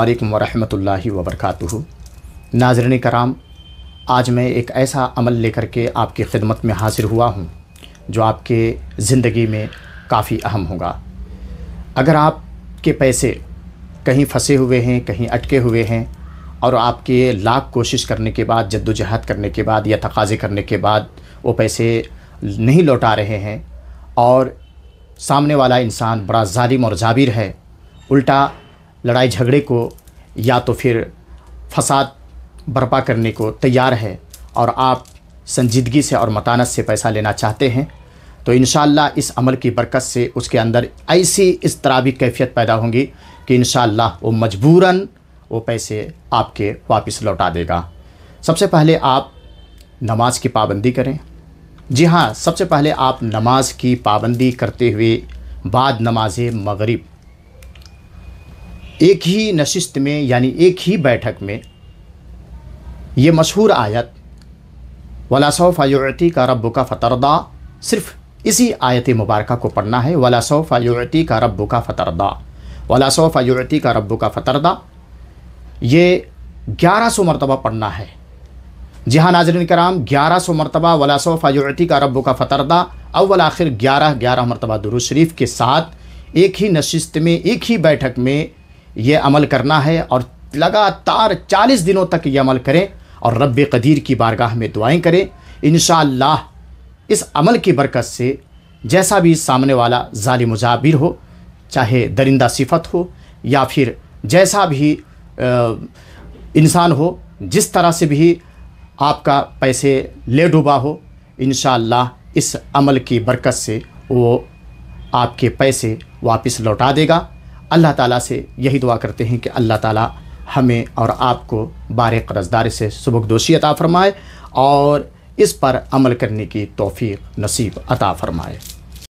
अल्लाम वरहमतुल्लाहि वरक नाजरन कराम आज मैं एक ऐसा अमल लेकर के आपकी खिदमत में हाजिर हुआ हूँ जो आपके ज़िंदगी में काफ़ी अहम होगा अगर आपके पैसे कहीं फंसे हुए हैं कहीं अटके हुए हैं और आपके लाख कोशिश करने के बाद जद्दोजहद करने के बाद या तकाजे करने के बाद वो पैसे नहीं लौटा रहे हैं और सामने वाला इंसान बड़ा ालिम और जाबिर है उल्टा लड़ाई झगड़े को या तो फिर फसाद बर्पा करने को तैयार है और आप संजीदगी से और मतानत से पैसा लेना चाहते हैं तो इन इस अमल की बरकत से उसके अंदर ऐसी इस तरह भी कैफियत पैदा होंगी कि इन वो मजबूरन वो पैसे आपके वापस लौटा देगा सबसे पहले आप नमाज की पाबंदी करें जी हाँ सबसे पहले आप नमाज की पाबंदी करते हुए बाद नमाज मगरिब एक ही नशिस्त में यानी एक ही बैठक में ये मशहूर आयत वलासौफ़ायती का रब का फ़तरदा सिर्फ़ इसी आयत मुबारक को पढ़ना है वाला सौफ़ा युती का रब का फ़तरदा वला सौफ़ा युती का रब का फ़तरदा ये ग्यारह सौ मरतबा पढ़ना है जी हाँ नाजरन कराम ग्यारह सौ मरतबा वला सौफ़ा युती का रब का फ़तरदा अव्वल आखिर ग्यारह ग्यारह मरतबा दुरुशरीफ़ के साथ एक ही नशिस्त में एक ही बैठक में ये अमल करना है और लगातार चालीस दिनों तक ये अमल करें और रब कदीर की बारगाह में दुआएं करें इन इस अमल की बरकत से जैसा भी सामने वाला ज़ाली मुजाबिर हो चाहे दरिंदा सिफत हो या फिर जैसा भी इंसान हो जिस तरह से भी आपका पैसे ले डूबा हो इन इस अमल की बरकत से वो आपके पैसे वापस लौटा देगा अल्लाह ताला से यही दुआ करते हैं कि अल्लाह ताला हमें और आपको बार कर्ज़दार से दोषी अता फ़रमाए और इस पर अमल करने की तोफ़ी नसीब अता फ़रमाए